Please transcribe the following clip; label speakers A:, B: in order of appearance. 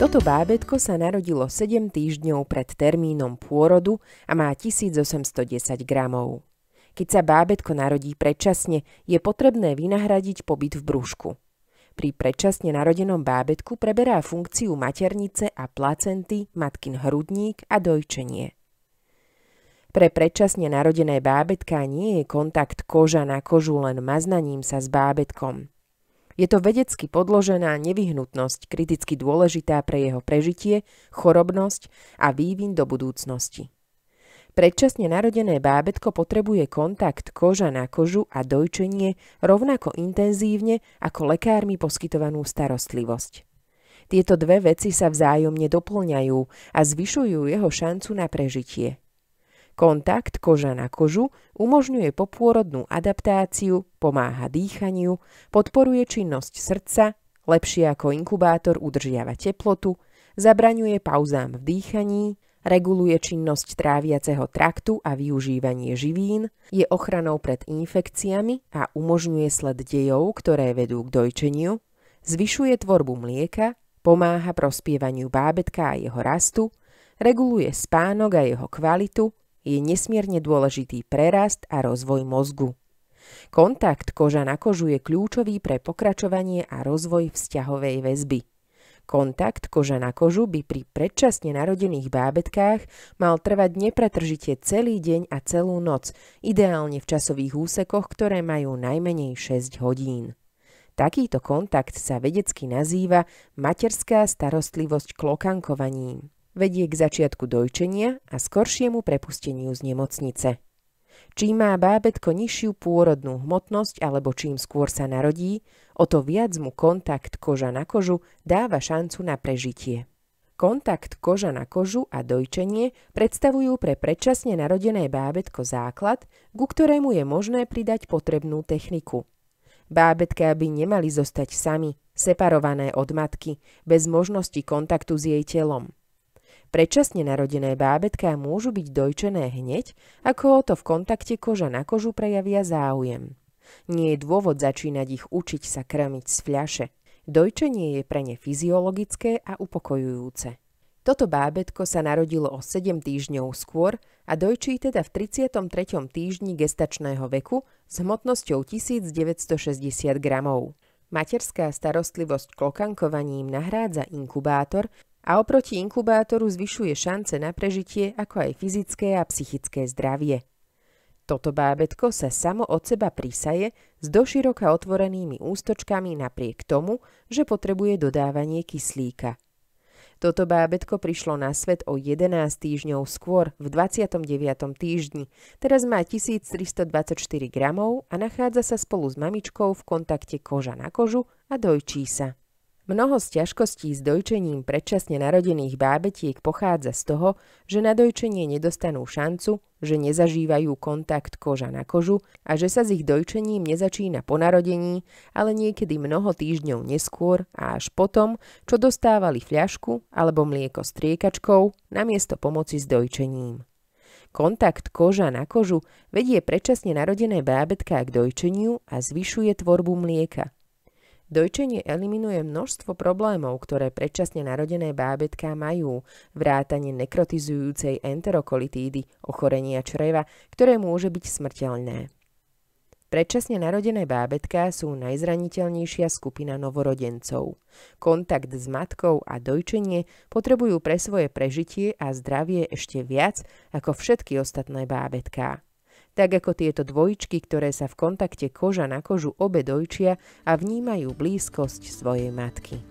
A: Toto bábetko sa narodilo 7 týždňov pred termínom pôrodu a má 1810 gramov. Keď sa bábetko narodí predčasne, je potrebné vynahradiť pobyt v brúšku. Pri predčasne narodenom bábetku preberá funkciu maternice a placenty, matkin hrudník a dojčenie. Pre predčasne narodené bábetka nie je kontakt koža na kožu len maznaním sa s bábetkom – je to vedecky podložená nevyhnutnosť kriticky dôležitá pre jeho prežitie, chorobnosť a vývin do budúcnosti. Predčasne narodené bábetko potrebuje kontakt koža na kožu a dojčenie rovnako intenzívne ako lekármi poskytovanú starostlivosť. Tieto dve veci sa vzájomne doplňajú a zvyšujú jeho šancu na prežitie. Kontakt koža na kožu umožňuje popôrodnú adaptáciu, pomáha dýchaniu, podporuje činnosť srdca, lepšie ako inkubátor udržiava teplotu, zabraňuje pauzám v dýchaní, reguluje činnosť tráviaceho traktu a využívanie živín, je ochranou pred infekciami a umožňuje sled dejov, ktoré vedú k dojčeniu, zvyšuje tvorbu mlieka, pomáha prospievaniu bábetka a jeho rastu, reguluje spánok a jeho kvalitu, je nesmierne dôležitý prerast a rozvoj mozgu. Kontakt koža na kožu je kľúčový pre pokračovanie a rozvoj vzťahovej väzby. Kontakt koža na kožu by pri predčasne narodených bábetkách mal trvať nepretržite celý deň a celú noc, ideálne v časových úsekoch, ktoré majú najmenej 6 hodín. Takýto kontakt sa vedecky nazýva materská starostlivosť klokankovaním vedie k začiatku dojčenia a skoršiemu prepusteniu z nemocnice. Čím má bábetko nižšiu pôrodnú hmotnosť alebo čím skôr sa narodí, o to viac mu kontakt koža na kožu dáva šancu na prežitie. Kontakt koža na kožu a dojčenie predstavujú pre predčasne narodené bábetko základ, ku ktorému je možné pridať potrebnú techniku. Bábetka by nemali zostať sami, separované od matky, bez možnosti kontaktu s jej telom. Predčasne narodené bábetká môžu byť dojčené hneď, ako o to v kontakte koža na kožu prejavia záujem. Nie je dôvod začínať ich učiť sa krmiť z fľaše. Dojčenie je pre ne fyziologické a upokojujúce. Toto bábetko sa narodilo o 7 týždňov skôr a dojčí teda v 33. týždni gestačného veku s hmotnosťou 1960 gramov. Materská starostlivosť klokankovaním nahrádza inkubátor, a oproti inkubátoru zvyšuje šance na prežitie ako aj fyzické a psychické zdravie. Toto bábetko sa samo od seba prisaje s doširoka otvorenými ústočkami napriek tomu, že potrebuje dodávanie kyslíka. Toto bábetko prišlo na svet o 11 týždňov skôr, v 29. týždni. Teraz má 1324 gramov a nachádza sa spolu s mamičkou v kontakte koža na kožu a dojčí sa. Mnoho z ťažkostí s dojčením predčasne narodených bábetiek pochádza z toho, že na dojčenie nedostanú šancu, že nezažívajú kontakt koža na kožu a že sa s ich dojčením nezačína po narodení, ale niekedy mnoho týždňov neskôr a až potom, čo dostávali fľašku alebo mlieko s triekačkou namiesto pomoci s dojčením. Kontakt koža na kožu vedie predčasne narodené bábetka k dojčeniu a zvyšuje tvorbu mlieka – Dojčenie eliminuje množstvo problémov, ktoré predčasne narodené bábetka majú, vrátanie nekrotizujúcej enterokolitídy, ochorenia čreva, ktoré môže byť smrteľné. Predčasne narodené bábetká sú najzraniteľnejšia skupina novorodencov. Kontakt s matkou a dojčenie potrebujú pre svoje prežitie a zdravie ešte viac ako všetky ostatné bábetká tak ako tieto dvojičky, ktoré sa v kontakte koža na kožu obe dojčia a vnímajú blízkosť svojej matky.